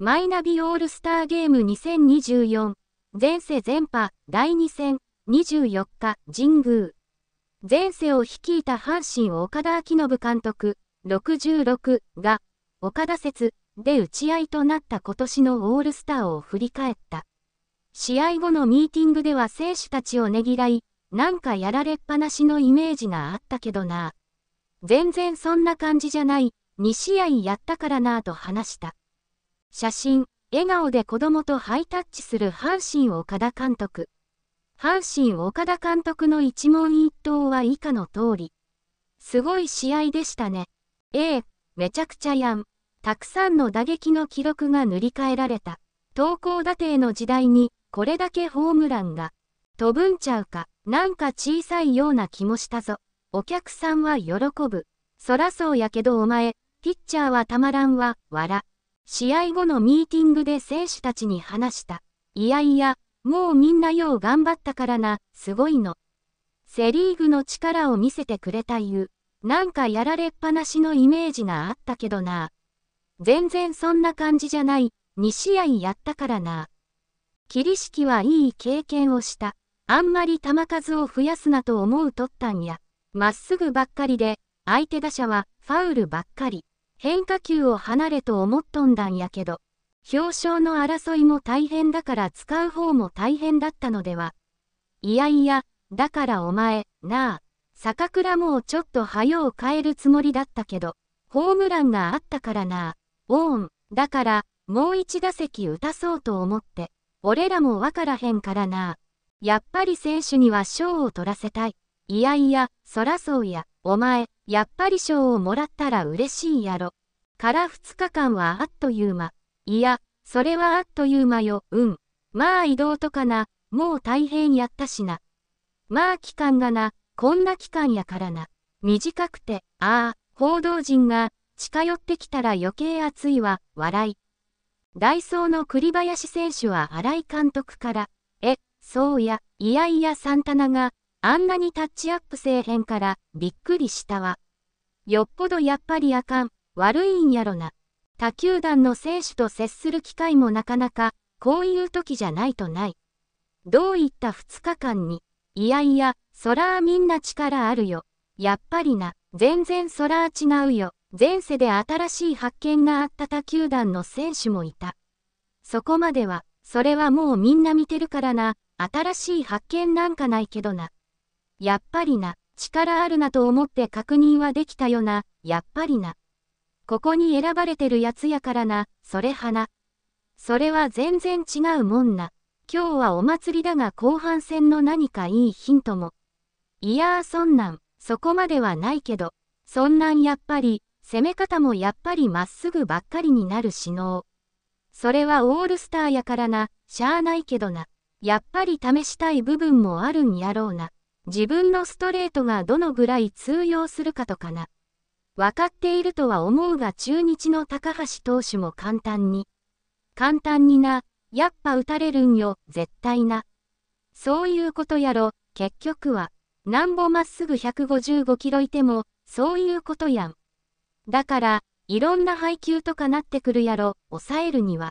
マイナビオールスターゲーム2024前世全波第2戦24日神宮前世を率いた阪神岡田昭信監督66が岡田説で打ち合いとなった今年のオールスターを振り返った。試合後のミーティングでは選手たちをねぎらい、なんかやられっぱなしのイメージがあったけどな。全然そんな感じじゃない、2試合やったからなぁと話した。写真、笑顔で子供とハイタッチする阪神岡田監督。阪神岡田監督の一問一答は以下の通り。すごい試合でしたね。ええ、めちゃくちゃやん。たくさんの打撃の記録が塗り替えられた。投稿打定の時代に、これだけホームランが飛ぶんちゃうか、なんか小さいような気もしたぞ。お客さんは喜ぶ。そらそうやけどお前、ピッチャーはたまらんわ、笑。試合後のミーティングで選手たちに話した。いやいや、もうみんなよう頑張ったからな、すごいの。セリーグの力を見せてくれた言う。なんかやられっぱなしのイメージがあったけどな。全然そんな感じじゃない、2試合やったからな。キリシキはいい経験をした。あんまり球数を増やすなと思うとったんや。まっすぐばっかりで、相手打者はファウルばっかり。変化球を離れと思っとんだんやけど、表彰の争いも大変だから使う方も大変だったのでは。いやいや、だからお前、なあ、坂倉もうちょっと早を変えるつもりだったけど、ホームランがあったからなあ、オーン、だから、もう一打席打たそうと思って、俺らもわからへんからなあ。やっぱり選手には賞を取らせたい。いやいや、そらそうや、お前、やっぱり賞をもらったら嬉しいやろ。から2日間はあっという間。いや、それはあっという間よ、うん。まあ移動とかな、もう大変やったしな。まあ期間がな、こんな期間やからな。短くて、ああ、報道陣が近寄ってきたら余計熱いわ、笑い。ダイソーの栗林選手は新井監督から、え、そうや、いやいやサンタナがあんなにタッチアップせえへんからびっくりしたわ。よっぽどやっぱりあかん、悪いんやろな。他球団の選手と接する機会もなかなか、こういう時じゃないとない。どういった2日間に、いやいや、そらあみんな力あるよ。やっぱりな、全然そら違うよ。前世で新しい発見があった他球団の選手もいた。そこまでは、それはもうみんな見てるからな、新しい発見なんかないけどな。やっぱりな、力あるなと思って確認はできたよな、やっぱりな。ここに選ばれてるやつやからな、それ花。それは全然違うもんな。今日はお祭りだが後半戦の何かいいヒントも。いやーそんなん、そこまではないけど、そんなんやっぱり、攻め方もやっぱりまっすぐばっかりになるしのそれはオールスターやからな、しゃあないけどな。やっぱり試したい部分もあるんやろうな。自分のストレートがどのぐらい通用するかとかな。分かっているとは思うが中日の高橋投手も簡単に。簡単にな、やっぱ打たれるんよ、絶対な。そういうことやろ、結局は。なんぼまっすぐ155キロいても、そういうことやん。だから、いろんな配球とかなってくるやろ、抑えるには。